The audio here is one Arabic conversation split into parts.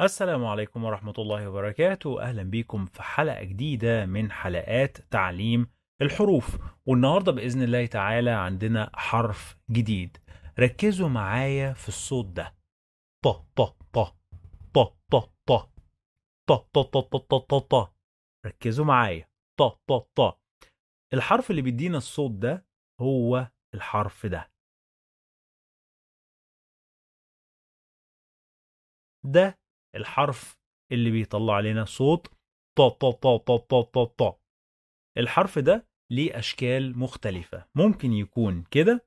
السلام عليكم ورحمة الله وبركاته أهلا بكم في حلقة جديدة من حلقات تعليم الحروف والنهاردة بإذن الله تعالى عندنا حرف جديد ركزوا معايا في الصوت ده ط ط ط ط ط ط ط ط ط ط ط ط ط ركزوا معايا ط ط ط الحرف اللي بيدينا الصوت ده هو الحرف ده ده الحرف اللي بيطلع علينا صوت ط ط ط ط ط ط ط الحرف ده ليه أشكال مختلفة ممكن يكون كده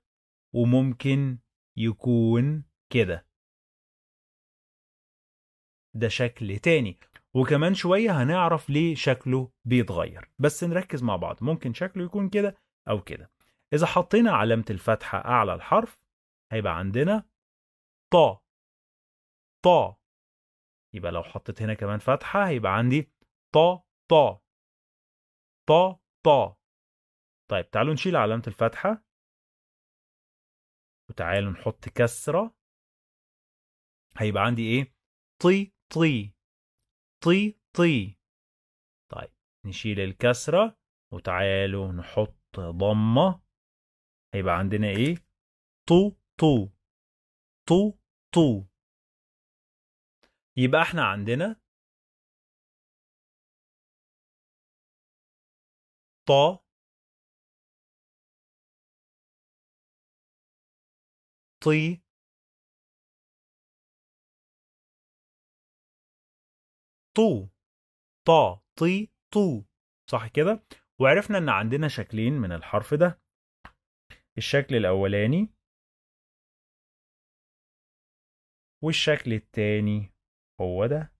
وممكن يكون كده ده شكل تاني وكمان شوية هنعرف ليه شكله بيتغير بس نركز مع بعض ممكن شكله يكون كده أو كده إذا حطينا علامة الفتحة أعلى الحرف هيبقى عندنا طا طا يبقى لو حطيت هنا كمان فتحة هيبقى عندي طا طا طا طا طيب تعالوا نشيل علامة الفتحة وتعالوا نحط كسرة هيبقى عندي ايه طي طي طي طي طيب نشيل الكسرة وتعالوا نحط ضمة هيبقى عندنا ايه طو طو طو طو يبقى احنا عندنا ط طي طو ط طي طو صح كده وعرفنا ان عندنا شكلين من الحرف ده الشكل الاولاني والشكل التاني هو ده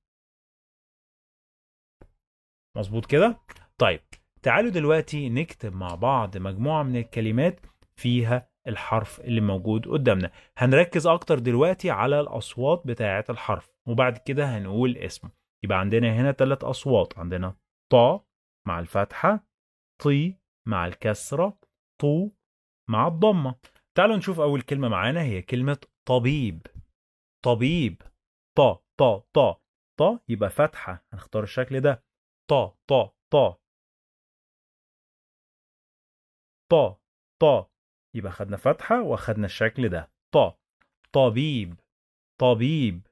مظبوط كده طيب تعالوا دلوقتي نكتب مع بعض مجموعة من الكلمات فيها الحرف اللي موجود قدامنا هنركز اكتر دلوقتي على الاصوات بتاعة الحرف وبعد كده هنقول اسمه يبقى عندنا هنا ثلاث اصوات عندنا طا مع الفتحة طي مع الكسرة طو مع الضمة تعالوا نشوف اول كلمة معانا هي كلمة طبيب طبيب طا طا طا طا يبقى فتحة هنختار الشكل ده طا طا طا طا طا يبقى خدنا فتحة وخدنا الشكل ده طا طبيب طبيب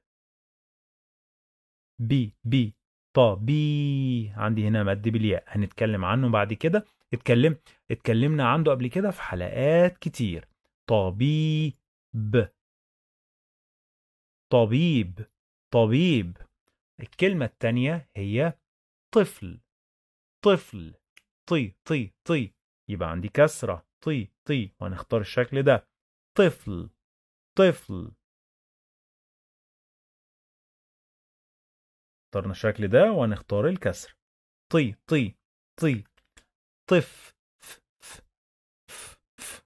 بي بي طبي عندي هنا مد بالياء هنتكلم عنه بعد كده اتكلم اتكلمنا عنده قبل كده في حلقات كتير طبيب طبيب طبيب الكلمة الثانية هي طفل طفل طي طي طي يبقى عندي كسرة طي طي وهنختار الشكل ده طفل طفل اخترنا الشكل ده وهنختار الكسر طي طي طي طف ف ف ف ف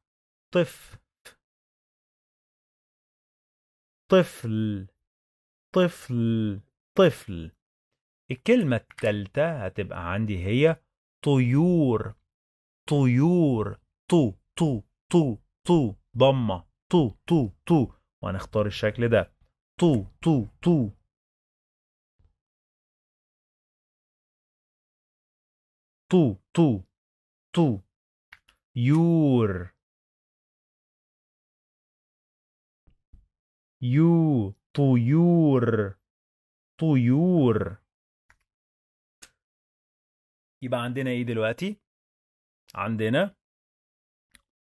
طف طفل طفل طفل الكلمة التالتة هتبقى عندي هي طيور طيور طو طو طو طو ضمة طو طو طو وهنختار الشكل ده طو طو طو طو طو طو يور يو طيور طيور يبقى عندنا ايه دلوقتي عندنا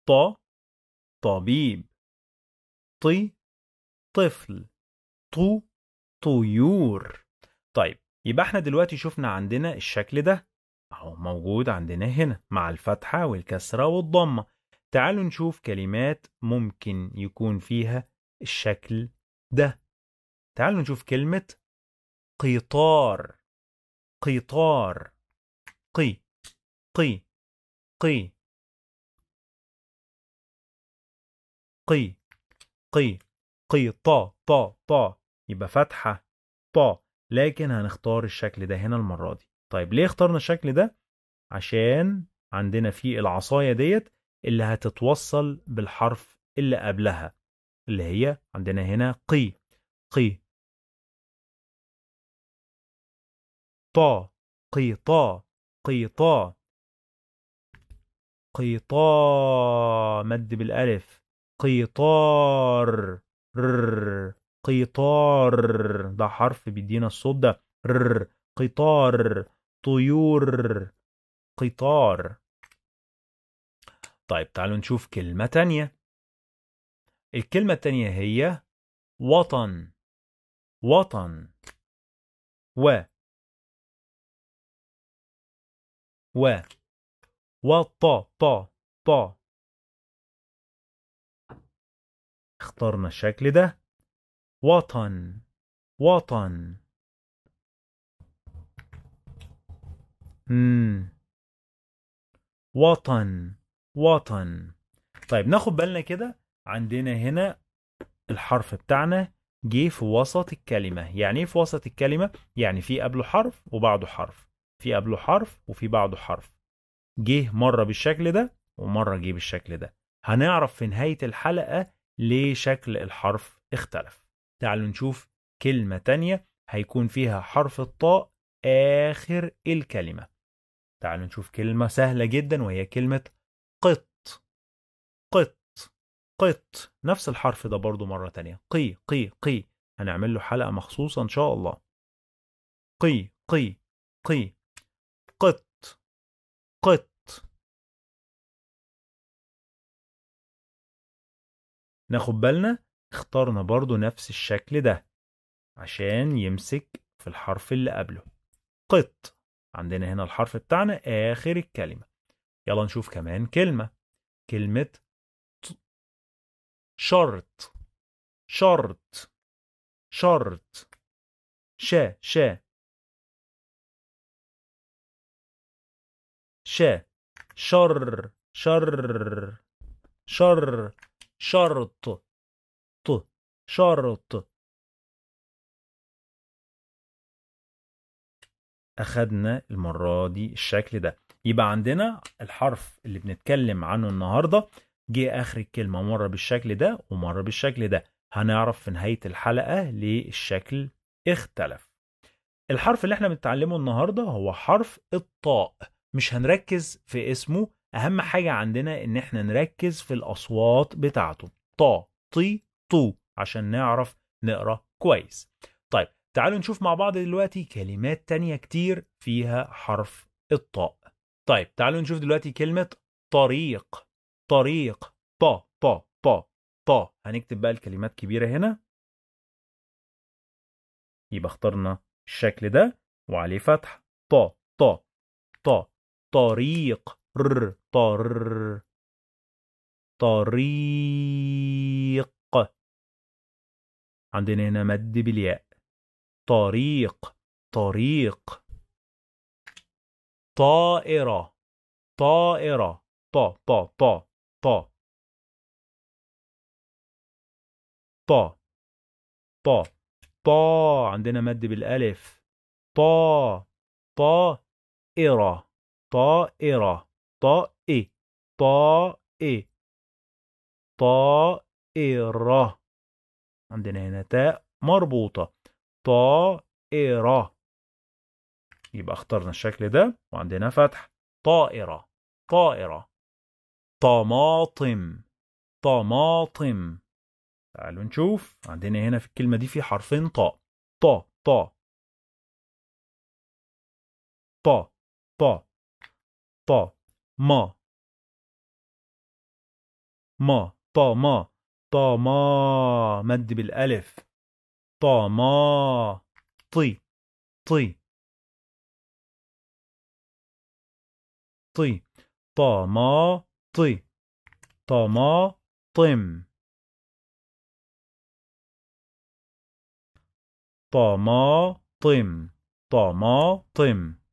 ط طبيب طي طفل طو طيور طيب يبقى احنا دلوقتي شفنا عندنا الشكل ده اهو موجود عندنا هنا مع الفتحة والكسرة والضمة تعالوا نشوف كلمات ممكن يكون فيها الشكل ده تعالوا نشوف كلمة قطار قطار قي قي قي قي قي قي طا طا طا يبقى فتحة طا لكن هنختار الشكل ده هنا المرة دي طيب ليه اخترنا الشكل ده عشان عندنا فيه العصاية ديت اللي هتتوصل بالحرف اللي قبلها اللي هي عندنا هنا قي قي قيطا قيطا قيطا قيطا مد بالألف قيطار رر قيطار ده حرف بيدينا الصوت ده رر قطار طيور قطار طيب تعالوا نشوف كلمة تانية الكلمة التانية هي وطن وطن و و ط ط ط اخترنا الشكل ده وطن وطن مم. وطن وطن طيب ناخد بالنا كده عندنا هنا الحرف بتاعنا جه في وسط الكلمة يعني ايه في وسط الكلمة؟ يعني في قبله حرف وبعده حرف في قبله حرف وفي بعده حرف جه مرة بالشكل ده ومرة جه بالشكل ده هنعرف في نهاية الحلقة ليه شكل الحرف اختلف تعالوا نشوف كلمة تانية هيكون فيها حرف الطاء آخر الكلمة تعالوا نشوف كلمة سهلة جدا وهي كلمة قط قط قط نفس الحرف ده برضو مرة تانية قي قي قي هنعمل له حلقة مخصوصة إن شاء الله قي قي قي ناخد بالنا اخترنا برضو نفس الشكل ده عشان يمسك في الحرف اللي قبله قط عندنا هنا الحرف بتاعنا آخر الكلمة يلا نشوف كمان كلمة كلمة ط... شرط شرط شرط شا شا شا شر شر شر شرط ط شرط أخدنا المرة دي الشكل ده يبقى عندنا الحرف اللي بنتكلم عنه النهاردة جه آخر الكلمة مرة بالشكل ده ومرة بالشكل ده هنعرف في نهاية الحلقة ليه الشكل اختلف الحرف اللي احنا بنتعلمه النهاردة هو حرف الطاء مش هنركز في اسمه اهم حاجه عندنا ان احنا نركز في الاصوات بتاعته طا طي طو عشان نعرف نقرا كويس طيب تعالوا نشوف مع بعض دلوقتي كلمات تانية كتير فيها حرف الطاء طيب تعالوا نشوف دلوقتي كلمة طريق طريق طا طا طا طا هنكتب بقى الكلمات كبيرة هنا يبقى اخترنا الشكل ده وعليه فتح طا طا طا طريق طر طر طريق عندنا هنا مد بالياء طريق طريق طائرة طائرة ط ط ط طا طا طا طا عندنا مد بالألف طا طائرة طائرة طائي إيه؟ طائي إيه؟ طائرة عندنا هنا تاء مربوطة طائرة يبقى اخترنا الشكل ده وعندنا فتح طائرة طائرة طماطم طماطم تعالوا نشوف عندنا هنا في الكلمة دي في حرفين طاء طاء طاء طاء طاء طاء ما ما طما طما مد بالالف طما طي طي طي طما طي طما طم طما طم طما طم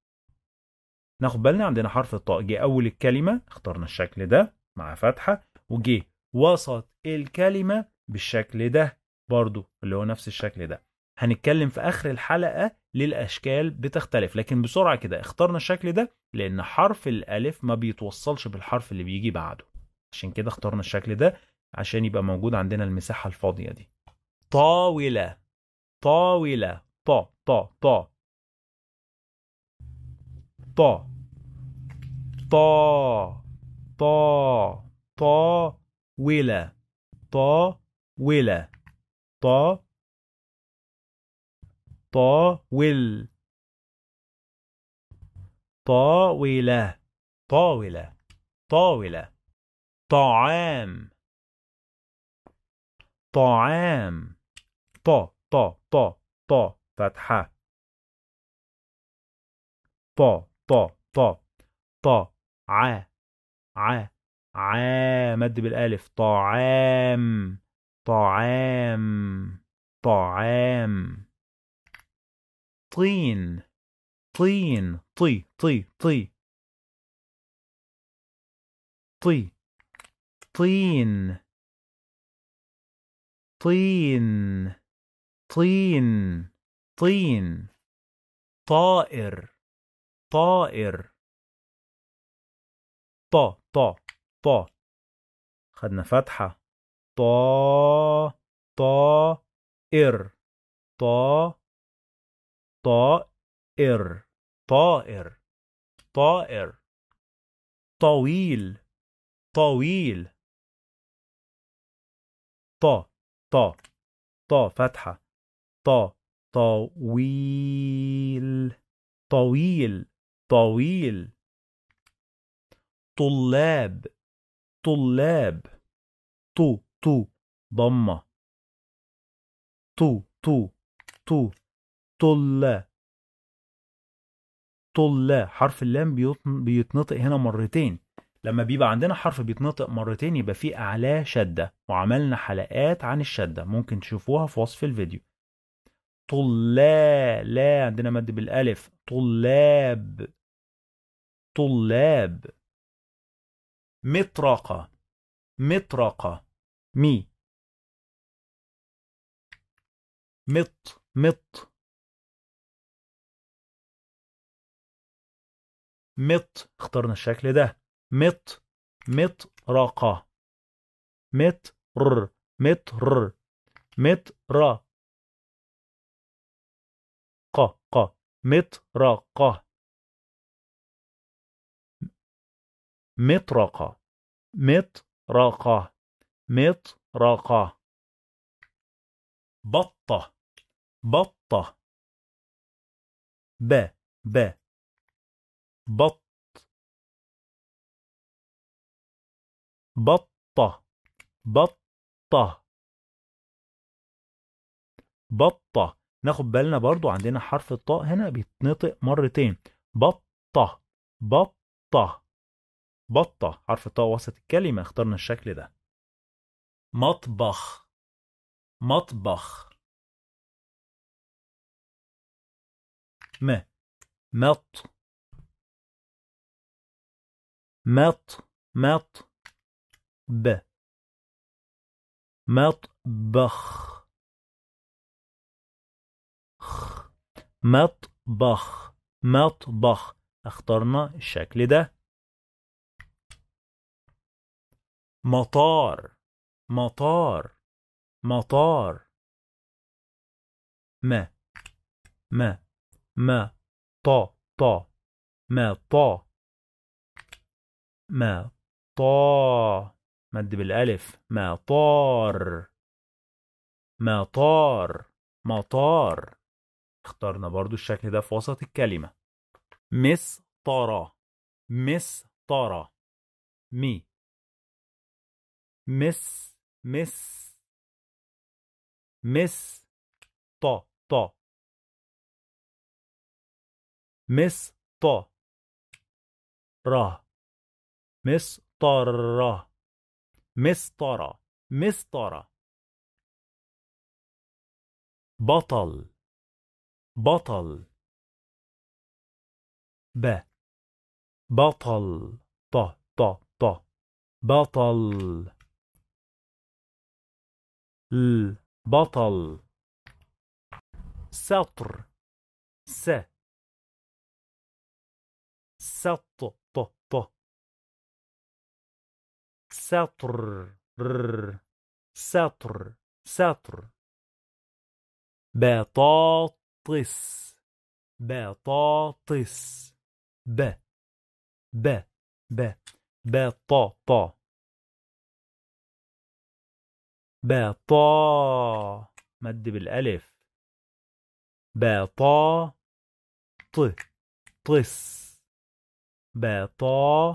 ناخد بالنا عندنا حرف الطاء جه أول الكلمة اخترنا الشكل ده مع فتحة وجه وسط الكلمة بالشكل ده برضو اللي هو نفس الشكل ده هنتكلم في آخر الحلقة للأشكال بتختلف لكن بسرعة كده اخترنا الشكل ده لأن حرف الألف ما بيتوصلش بالحرف اللي بيجي بعده عشان كده اخترنا الشكل ده عشان يبقى موجود عندنا المساحة الفاضية دي طاولة طاولة طا طا طا ط ط ط ط ولا ط ولا ط طا طاول طاولة طاولة طاولة طعام طعام ط ط ط ط فتحة ط ط ط ط ع ع ع مد بالالف طعام طعام طعام طين طين طي طي طي طي طين طين طين طين طائر طائر ط ط ط خدنا فتحة ط ط إر ط إر طائر طائر طويل طويل ط ط ط فتحة ط طويل طويل طويل طلاب طلاب تو تو ضمة تو تو تو طل طل حرف اللام بيتنطق هنا مرتين لما بيبقى عندنا حرف بيتنطق مرتين يبقى فيه أعلاه شدة وعملنا حلقات عن الشدة ممكن تشوفوها في وصف الفيديو طلا لا عندنا مد بالألف طلاب طلاب مطرقة مطرقة مي مط مط مط اخترنا الشكل ده مط مط ر مط را قا ق ق مطرقة مطرقة مطرقة مطرقة بطة بطة ب ب بط بطة بطة بطة ناخد بالنا برضو عندنا حرف الطاء هنا بيتنطق مرتين بطة بطة بطة حرف الطاء وسط الكلمة اخترنا الشكل ده مطبخ مطبخ م مط مط مط ب مطبخ مطبخ مطبخ اخترنا الشكل ده مطار مطار مطار ما ما ما طا طا ما طا ما طا مد بالالف ما طار ما طار مطار اخترنا برضو الشكل ده في وسط الكلمة مس طرا مس طرا مي مس مس مس ط طا مس ط را مس طر مسطرة مسطرة بطل بطل ب بطل ط ط ط بطل البطل سطر س سط ط ط سطر ر سطر سطر بطاطس بطاطس ب ب ب بطاطا بطا مد بالألف بطا ط طس بطا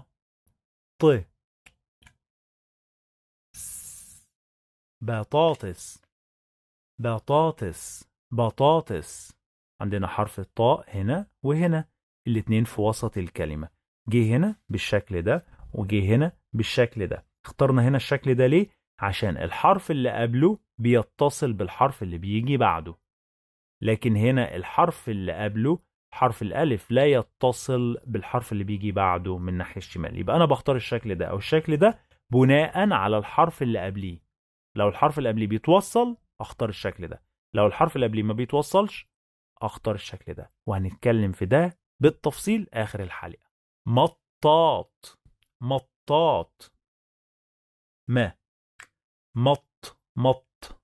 ط بطاطس بطاطس بطاطس عندنا حرف الطاء هنا وهنا الاتنين في وسط الكلمة جه هنا بالشكل ده وجه هنا بالشكل ده اخترنا هنا الشكل ده ليه عشان الحرف اللي قبله بيتصل بالحرف اللي بيجي بعده لكن هنا الحرف اللي قبله حرف الألف لا يتصل بالحرف اللي بيجي بعده من ناحية الشمال يبقى أنا بختار الشكل ده أو الشكل ده بناء على الحرف اللي قبليه لو الحرف اللي قبليه بيتوصل أختار الشكل ده لو الحرف اللي قبليه ما بيتوصلش أختار الشكل ده وهنتكلم في ده بالتفصيل آخر الحلقة مطاط مطاط ما مط مط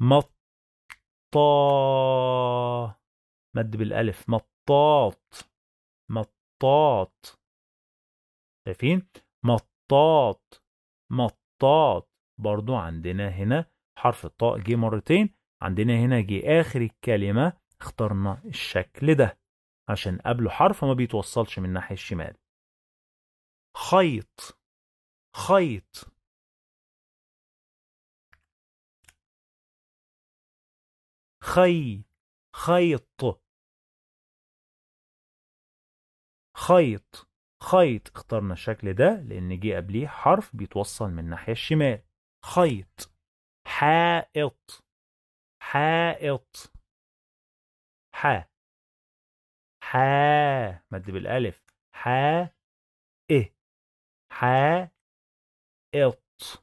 مطا مد بالالف مطاط مطاط شايفين مطاط مطاط برضو عندنا هنا حرف الطاء جه مرتين عندنا هنا جه اخر الكلمه اخترنا الشكل ده عشان قبله حرف ما بيتوصلش من الناحيه الشمال خيط خيط خي خيط خيط خيط اخترنا الشكل ده لأن جه قبليه حرف بيتوصل من الناحية الشمال خيط حائط حائط حا حا مد بالألف حا إيه حا إط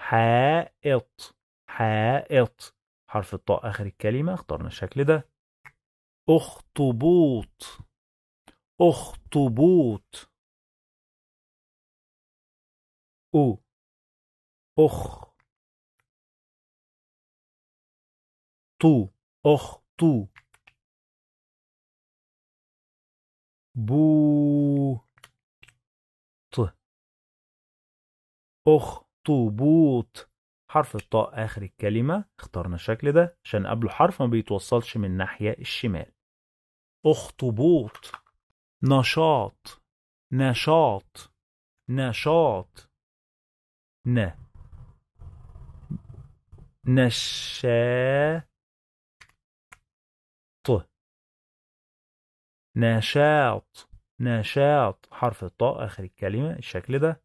حائط حائط حرف الطاء آخر الكلمة اخترنا الشكل ده أخطبوط أخطبوط أو أخ طو أخ طو بو ط أخطبوط حرف الطاء آخر الكلمة اخترنا الشكل ده عشان قبله حرف ما بيتوصلش من ناحية الشمال أخطبوط نشاط نشاط نشاط ن نشا ط نشاط نشاط حرف الطاء آخر الكلمة الشكل ده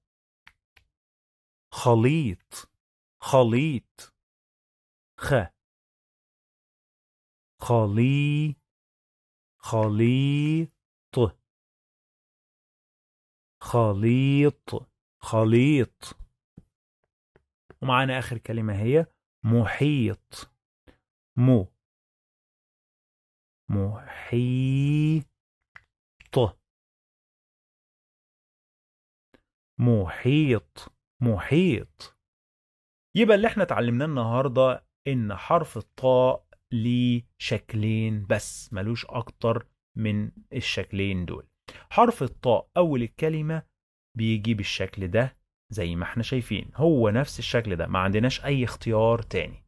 خليط خليط خ خلي خليط خليط خليط ومعانا آخر كلمة هي محيط مو محيط محيط محيط يبقى اللي احنا اتعلمناه النهارده ان حرف الطاء ليه شكلين بس ملوش اكتر من الشكلين دول حرف الطاء اول الكلمه بيجي بالشكل ده زي ما احنا شايفين هو نفس الشكل ده ما عندناش اي اختيار تاني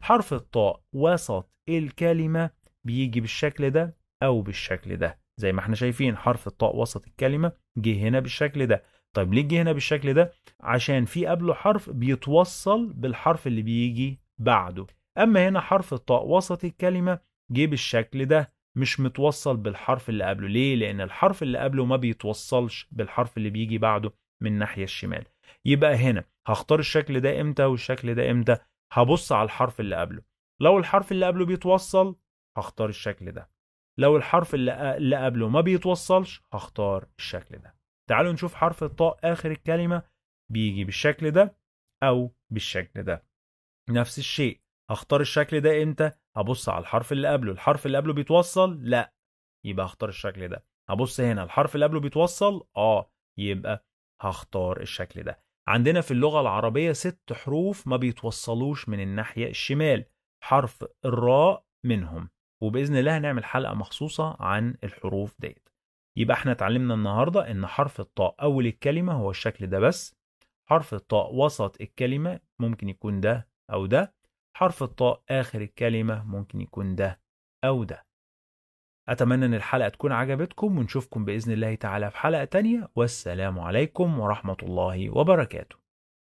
حرف الطاء وسط الكلمه بيجي بالشكل ده او بالشكل ده زي ما احنا شايفين حرف الطاء وسط الكلمه جه هنا بالشكل ده طيب ليه جه هنا بالشكل ده عشان في قبله حرف بيتوصل بالحرف اللي بيجي بعده اما هنا حرف الطاء وسط الكلمه جه بالشكل ده مش متوصل بالحرف اللي قبله ليه لان الحرف اللي قبله ما بيتوصلش بالحرف اللي بيجي بعده من الناحيه الشمال يبقى هنا هختار الشكل ده امتى والشكل ده امتى هبص على الحرف اللي قبله لو الحرف اللي قبله بيتوصل هختار الشكل ده لو الحرف اللي قبله ما بيتوصلش هختار الشكل ده تعالوا نشوف حرف الطاء آخر الكلمة بيجي بالشكل ده أو بالشكل ده نفس الشيء هختار الشكل ده امتى هبص على الحرف اللي قبله الحرف اللي قبله بيتوصل لا يبقى هختار الشكل ده هبص هنا الحرف اللي قبله بيتوصل اه يبقى هختار الشكل ده عندنا في اللغة العربية ست حروف ما بيتوصلوش من الناحية الشمال حرف الراء منهم وبإذن الله هنعمل حلقة مخصوصة عن الحروف ديت يبقى احنا اتعلمنا النهارده ان حرف الطاء اول الكلمه هو الشكل ده بس حرف الطاء وسط الكلمه ممكن يكون ده او ده حرف الطاء اخر الكلمه ممكن يكون ده او ده اتمنى ان الحلقه تكون عجبتكم ونشوفكم باذن الله تعالى في حلقه تانية والسلام عليكم ورحمه الله وبركاته